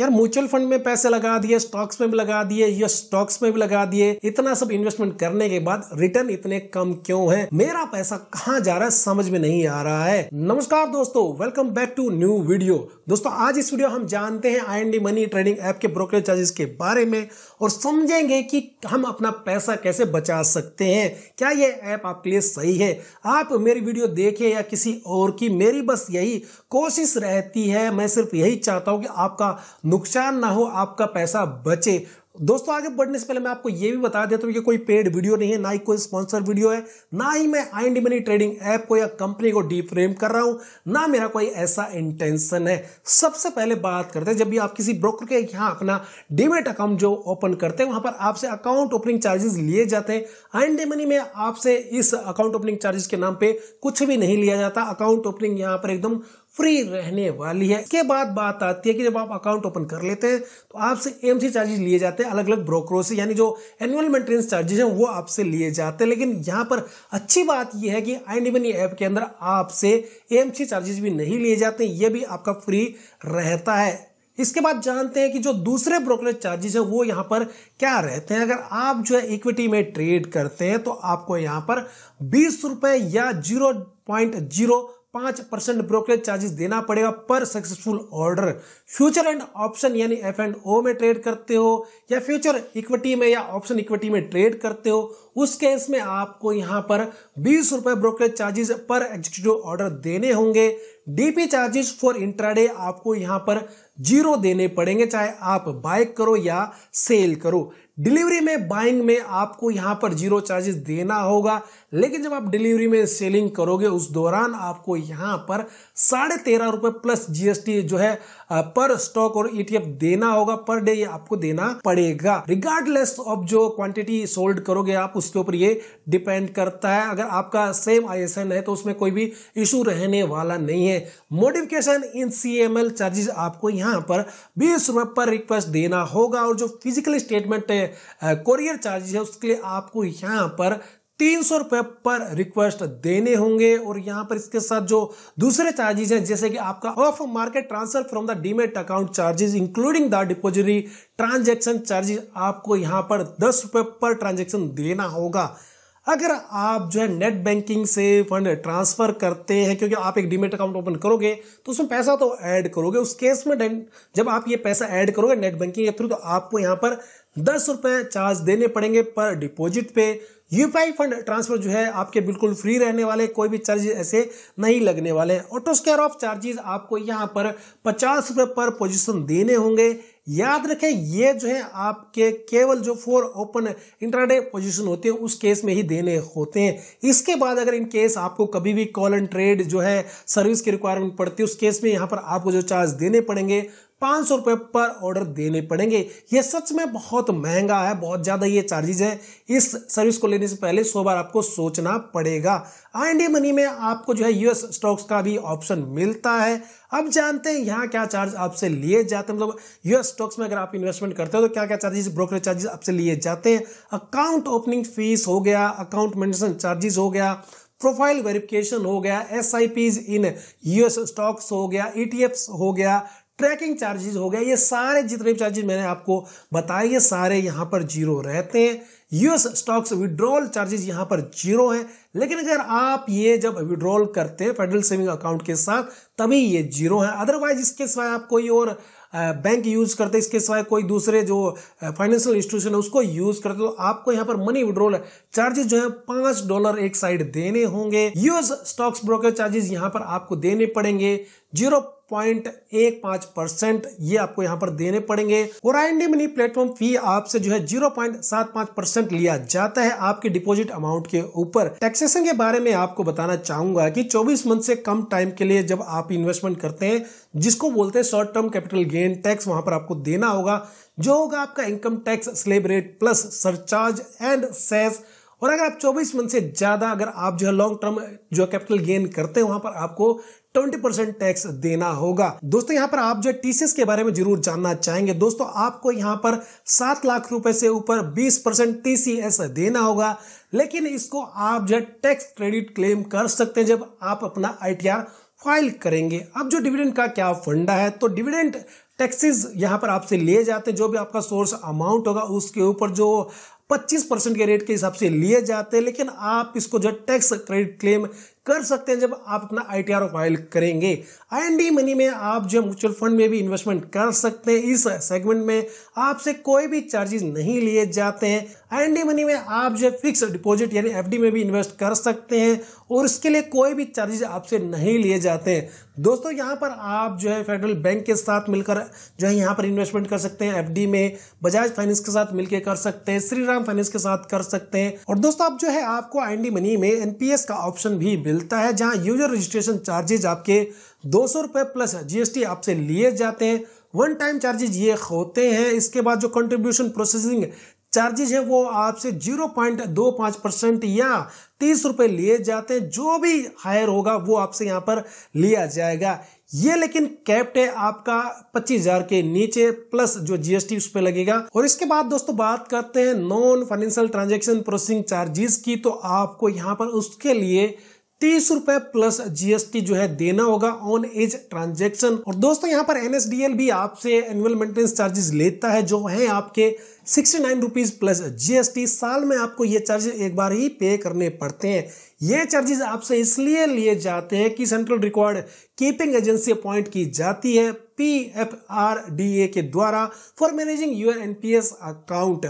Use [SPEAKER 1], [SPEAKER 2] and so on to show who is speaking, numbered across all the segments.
[SPEAKER 1] यार mutual fund में पैसे लगा दिए स्टॉक्स में भी लगा दिए या स्टॉक्स में भी लगा दिए इतना सब इन्वेस्टमेंट करने के बाद रिटर्न इतने कम क्यों है मेरा पैसा कहाँ जा रहा है समझ में नहीं आ रहा है नमस्कार दोस्तों welcome back to new video दोस्तों आज इस वीडियो हम जानते हैं आई मनी ट्रेडिंग ऐप के ब्रोकरेज चार्जेस के बारे में और समझेंगे कि हम अपना पैसा कैसे बचा सकते हैं क्या ये ऐप आपके लिए सही है आप मेरी वीडियो देखें या किसी और की मेरी बस यही कोशिश रहती है मैं सिर्फ यही चाहता हूँ कि आपका नुकसान ना हो आपका पैसा बचे दोस्तों आगे बढ़ने से पहले मैं आपको ये भी बता देता हूँ कि कोई पेड वीडियो नहीं है ना ही कोई स्पॉन्सर वीडियो है ना ही मैं INDmoney trading app को या कंपनी को डी फ्रेम कर रहा हूँ ना मेरा कोई ऐसा इंटेंशन है सबसे पहले बात करते हैं जब भी आप किसी ब्रोकर के यहाँ अपना डिमेट अकाउंट जो ओपन करते हैं वहाँ पर आपसे अकाउंट ओपनिंग चार्जेस लिए जाते हैं आई एंड मनी में आपसे इस अकाउंट ओपनिंग चार्जेस के नाम पर कुछ भी नहीं लिया जाता अकाउंट ओपनिंग यहाँ पर एकदम फ्री रहने वाली है इसके बाद बात आती है कि जब आप अकाउंट ओपन कर लेते हैं तो आपसे एम चार्जेस लिए जाते हैं अलग अलग ब्रोकरों से यानी जो एनुअल मेंटेनेंस चार्जेस हैं वो आपसे लिए जाते हैं लेकिन यहाँ पर अच्छी बात यह है कि आई डी मनी ऐप के अंदर आपसे एम चार्जेस भी नहीं लिए जाते ये भी आपका फ्री रहता है इसके बाद जानते हैं कि जो दूसरे ब्रोकरेज चार्जेस हैं वो यहाँ पर क्या रहते हैं अगर आप जो है इक्विटी में ट्रेड करते हैं तो आपको यहाँ पर बीस रुपये या जीरो पॉइंट जीरो पांच परसेंट ब्रोकरेज चार्जेस देना पड़ेगा पर successful order future and option यानी एफ एंड ओ में ट्रेड करते हो या फ्यूचर इक्विटी में या ऑप्शन इक्विटी में ट्रेड करते हो उस केस में आपको यहां पर बीस रुपए ब्रोकरेज चार्जेस पर एग्जीक्यूटिव ऑर्डर देने होंगे डीपी चार्जेस फॉर इंट्राडे आपको यहां पर जीरो देने पड़ेंगे चाहे आप बाय करो या सेल करो डिलीवरी में बाइंग में आपको यहाँ पर जीरो चार्जेस देना होगा लेकिन जब आप डिलीवरी में सेलिंग करोगे उस दौरान आपको यहाँ पर साढ़े तेरह रुपये प्लस जीएसटी जो है पर स्टॉक और ईटीएफ e देना होगा पर डे ये आपको देना पड़ेगा रिगार्डलेस ऑफ जो क्वांटिटी सोल्ड करोगे आप उसके ऊपर ये डिपेंड करता है अगर आपका सेम आई है तो उसमें कोई भी इशू रहने वाला नहीं है मोडिफिकेशन इन सी चार्जेस आपको यहाँ पर बीस रुपए पर रिक्वेस्ट देना होगा और जो फिजिकल स्टेटमेंट है कोरियर चार्जेस है उसके लिए आपको यहाँ पर तीन सौ रुपये पर रिक्वेस्ट देने होंगे और यहाँ पर इसके साथ जो दूसरे चार्जेस हैं जैसे कि आपका off market transfer from the demat account charges including the depository transaction charges आपको यहाँ पर दस रुपये पर ट्रांजेक्शन देना होगा अगर आप जो है नेट बैंकिंग से फंड ट्रांसफ़र करते हैं क्योंकि आप एक डीमेट अकाउंट ओपन करोगे तो उसमें पैसा तो ऐड करोगे उस केस में जब आप ये पैसा ऐड करोगे नेट बैंकिंग के थ्रू तो आपको यहाँ पर दस रुपये चार्ज देने पड़ेंगे पर डिपॉजिट पे यूपीआई फंड ट्रांसफ़र जो है आपके बिल्कुल फ्री रहने वाले कोई भी चार्ज ऐसे नहीं लगने वाले ऑटो स्केयर ऑफ चार्जेस आपको यहाँ पर पचास रुपए पर पोजिशन देने होंगे याद रखें ये जो है आपके केवल जो फोर ओपन इंटरडे पोजीशन होते हैं उस केस में ही देने होते हैं इसके बाद अगर इन केस आपको कभी भी कॉल एंड ट्रेड जो है सर्विस की रिक्वायरमेंट पड़ती है उस केस में यहाँ पर आपको जो चार्ज देने पड़ेंगे पाँच सौ रुपये पर ऑर्डर देने पड़ेंगे ये सच में बहुत महंगा है बहुत ज़्यादा ये चार्जेज है इस सर्विस को लेने से पहले सौ बार आपको सोचना पड़ेगा आई एंड मनी में आपको जो है यूएस स्टॉक्स का भी ऑप्शन मिलता है अब जानते हैं यहाँ क्या चार्ज आपसे लिए जाते हैं मतलब यूएस स्टॉक्स में अगर आप इन्वेस्टमेंट करते हो तो क्या क्या चार्जेस ब्रोकरेज चार्जेस आपसे लिए जाते हैं अकाउंट ओपनिंग फीस हो गया अकाउंट मेंटेन चार्जेस हो गया प्रोफाइल वेरिफिकेशन हो गया एस इन यूएस स्टॉक्स हो गया ई e हो गया ट्रैकिंग चार्जेस हो गया ये सारे जितने भी चार्जेस मैंने आपको बताए ये सारे यहाँ पर जीरो रहते हैं यूएस स्टॉक्स विड्रॉल चार्जेस यहाँ पर जीरो हैं लेकिन अगर आप ये जब विड्रॉल करते हैं फेडरल सेविंग अकाउंट के साथ तभी ये जीरो हैं अदरवाइज इसके सिवाय आप कोई और बैंक यूज करते हैं इसके सिवाय कोई दूसरे जो फाइनेंशियल इंस्टीट्यूशन है उसको यूज करते तो आपको यहाँ पर मनी विड्रॉल चार्जेस जो है पांच डॉलर एक साइड देने होंगे यूएस स्टॉक्स ब्रोकर चार्जेस यहाँ पर आपको देने पड़ेंगे जीरो पॉइंट एक पांच परसेंट ये आपको यहाँ पर देने पड़ेंगे और आई एन मनी प्लेटफॉर्म फी आपसे जो है जीरो पॉइंट सात पांच परसेंट लिया जाता है आपके डिपॉजिट अमाउंट के ऊपर टैक्सेशन के बारे में आपको बताना चाहूंगा कि चौबीस मंथ से कम टाइम के लिए जब आप इन्वेस्टमेंट करते हैं जिसको बोलते हैं short term capital gain tax वहां पर आपको देना होगा जो होगा आपका income tax slab rate plus surcharge and cess और अगर आप 24 मंथ से ज़्यादा अगर आप जो है लॉन्ग टर्म जो कैपिटल गेन करते हैं वहां पर आपको 20 परसेंट टैक्स देना होगा दोस्तों यहां पर आप जो टीसीएस के बारे में जरूर जानना चाहेंगे दोस्तों आपको यहां पर सात लाख रुपए से ऊपर 20 परसेंट टीसीएस देना होगा लेकिन इसको आप जो टैक्स क्रेडिट क्लेम कर सकते हैं जब आप अपना आई फाइल करेंगे अब जो डिविडेंड का क्या फंडा है तो डिविडेंट टैक्सेस यहां पर आपसे लिए जाते हैं जो भी आपका सोर्स अमाउंट होगा उसके ऊपर जो 25 परसेंट के रेट के हिसाब से लिए जाते हैं लेकिन आप इसको जो टैक्स क्रेडिट क्लेम कर सकते हैं जब आप अपना आई टी फाइल करेंगे आई मनी में आप जो म्यूचुअल फंड में भी इन्वेस्टमेंट कर सकते हैं इस सेगमेंट में आपसे कोई भी चार्जेस नहीं लिए जाते हैं आई मनी में आप जो फिक्स डिपॉजिट यानी एफ में भी इन्वेस्ट कर सकते हैं और इसके लिए कोई भी चार्जेस आपसे नहीं लिए जाते हैं दोस्तों यहाँ पर आप जो है फेडरल बैंक के साथ मिलकर जो है यहाँ पर इन्वेस्टमेंट कर सकते हैं डी में बजाज फाइनेंस के साथ मिलकर कर सकते हैं श्री राम फाइनेंस के साथ कर सकते हैं और दोस्तों आप जो है आपको आई मनी में एस का ऑप्शन भी मिल मिलता है जहां यूजर रजिस्ट्रेशन चार्जेज आपके दो सौ रुपये प्लस जीएसटी आपसे लिए जाते हैं वन टाइम चार्जेज ये होते हैं इसके बाद जो कंट्रीब्यूशन प्रोसेसिंग चार्जेज है वो आपसे जीरो पॉइंट दो पाँच परसेंट या तीस रुपये लिए जाते हैं जो भी हायर होगा वो आपसे यहाँ पर लिया जाएगा ये लेकिन कैप्ट है आपका पच्चीस हजार के नीचे प्लस जो जीएसटी उस पर लगेगा और इसके बाद दोस्तों बात करते हैं non financial transaction processing charges की तो आपको यहाँ पर उसके लिए तीस रुपए प्लस जीएसटी जो है देना होगा ऑन एज ट्रांजेक्शन और दोस्तों यहाँ पर एनएसडीएल भी आपसे एनुअल मेंटेनेंस चार्जेस लेता है जो है आपके sixty nine rupees plus GST साल में आपको ये चार्जेस एक बार ही पे करने पड़ते हैं ये चार्जेस आपसे इसलिए लिए जाते हैं कि central record keeping agency appoint की जाती है P F R D A के द्वारा for managing your NPS account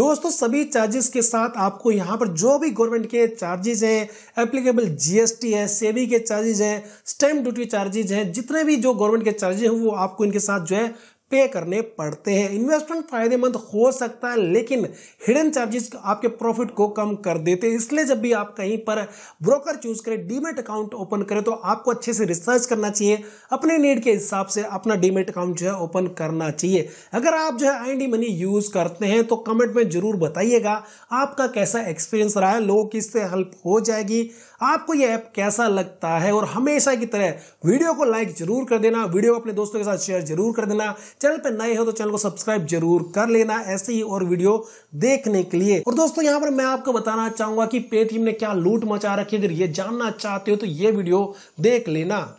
[SPEAKER 1] दोस्तों सभी चार्जेस के साथ आपको यहाँ पर जो भी गवर्नमेंट के चार्जेस हैं एप्लीकेबल जीएसटी है सेबी के चार्जेस हैं स्टैम्प ड्यूटी चार्जेस हैं जितने भी जो गवर्नमेंट के चार्जेस हैं वो आपको इनके साथ जो है पे करने पड़ते हैं इन्वेस्टमेंट फायदेमंद हो सकता है लेकिन हिडन चार्जेस आपके प्रॉफिट को कम कर देते हैं इसलिए जब भी आप कहीं पर ब्रोकर चूज करें डीमेट अकाउंट ओपन करें तो आपको अच्छे से रिसर्च करना चाहिए अपने नीड के हिसाब से अपना डीमेट अकाउंट जो है ओपन करना चाहिए अगर आप जो है आई मनी यूज करते हैं तो कमेंट में जरूर बताइएगा आपका कैसा एक्सपीरियंस रहा है लोगों की इससे हेल्प हो जाएगी आपको यह ऐप कैसा लगता है और हमेशा की तरह वीडियो को लाइक जरूर कर देना वीडियो अपने दोस्तों के साथ शेयर जरूर कर देना चैनल पर नए हो तो चैनल को सब्सक्राइब जरूर कर लेना ऐसे ही और वीडियो देखने के लिए और दोस्तों यहाँ पर मैं आपको बताना चाहूंगा कि पेटीएम ने क्या लूट मचा रखी अगर ये जानना चाहते हो तो ये वीडियो देख लेना